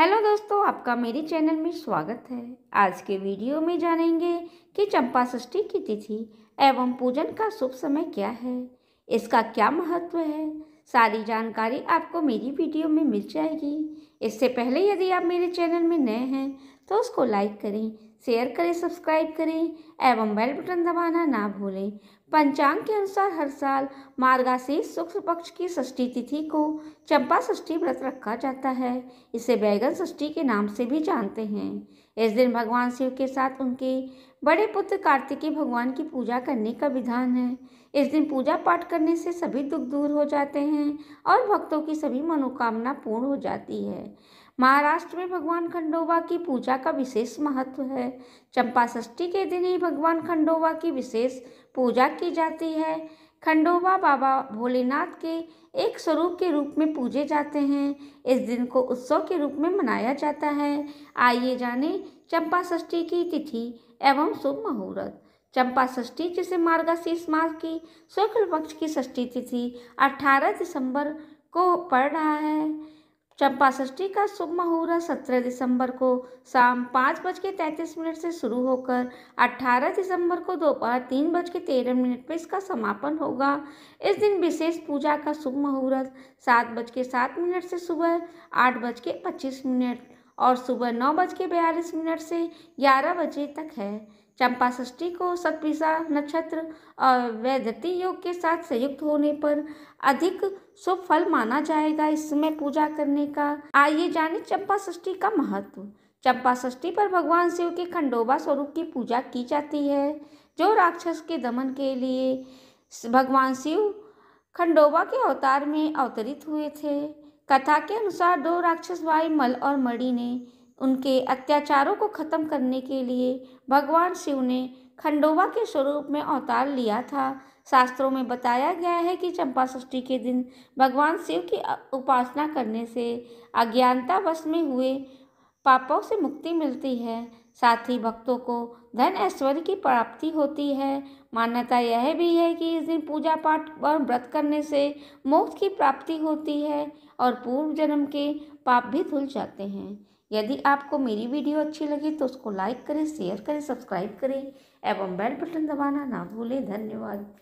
hello दोस्तों आपका मेरे चैनल में स्वागत है आज के वीडियो में जानेंगे कि चंपा षष्ठी की तिथि एवं पूजन का शुभ समय क्या है इसका क्या महत्व है सारी जानकारी आपको मेरी वीडियो में मिल जाएगी इससे पहले यदि आप मेरे चैनल में नए हैं तो उसको लाइक करें शेयर करें सब्सक्राइब करें एवं बेल बटन दबाना ना भूलें पंचांग के अनुसार हर साल मार्गाशीष शुक्ल पक्ष की षष्ठी तिथि को चंपा षष्ठी व्रत रखा जाता है इसे बैगन षष्ठी के नाम से भी जानते हैं इस दिन भगवान शिव के साथ उनके बड़े पुत्र कार्तिकीय भगवान की पूजा करने का विधान है इस दिन पूजा पाठ करने से सभी दुख दूर हो जाते हैं और भक्तों की सभी मनोकामना पूर्ण हो जाती है महाराष्ट्र में भगवान खंडोबा की पूजा का विशेष महत्व है चंपा षष्ठी के दिन ही भगवान खंडोबा की विशेष पूजा की जाती है खंडोबा बाबा भोलेनाथ के एक स्वरूप के रूप में पूजे जाते हैं इस दिन को उत्सव के रूप में मनाया जाता है आइए जाने चंपा षष्ठी की तिथि एवं शुभ मुहूर्त चंपा षष्ठी जिसे मार्गशीर्ष मास की शुक्ल पक्ष की षष्ठी तिथि 18 दिसंबर को पड़ रहा है चंपा षष्ठी का शुभ मुहूर्त सत्रह दिसंबर को शाम पाँच बज के तैंतीस मिनट से शुरू होकर अट्ठारह दिसंबर को दोपहर तीन बज के तेरह मिनट पर इसका समापन होगा इस दिन विशेष पूजा का शुभ मुहूर्त सात बज के सात मिनट से सुबह आठ बज के पच्चीस मिनट और सुबह नौ बज के बयालीस मिनट से ग्यारह बजे तक है चंपा षष्ठी को सतपिसा नक्षत्र और वैद्यती योग के साथ संयुक्त होने पर अधिक शुभ फल माना जाएगा इस समय पूजा करने का आइए जाने चंपा षष्ठी का महत्व चंपा षष्ठी पर भगवान शिव के खंडोबा स्वरूप की पूजा की जाती है जो राक्षस के दमन के लिए भगवान शिव खंडोबा के अवतार में अवतरित हुए थे कथा के अनुसार दो राक्षस भाई मल और मणि ने उनके अत्याचारों को खत्म करने के लिए भगवान शिव ने खंडोबा के स्वरूप में अवतार लिया था शास्त्रों में बताया गया है कि चंपा षष्ठी के दिन भगवान शिव की उपासना करने से अज्ञानता वश में हुए पापों से मुक्ति मिलती है साथ ही भक्तों को धन ऐश्वर्य की प्राप्ति होती है मान्यता यह भी है कि इस दिन पूजा पाठ और व्रत करने से मोक्ष की प्राप्ति होती है और पूर्व जन्म के पाप भी धुल जाते हैं यदि आपको मेरी वीडियो अच्छी लगी तो उसको लाइक करें शेयर करें सब्सक्राइब करें एवं बेल बटन दबाना ना भूलें धन्यवाद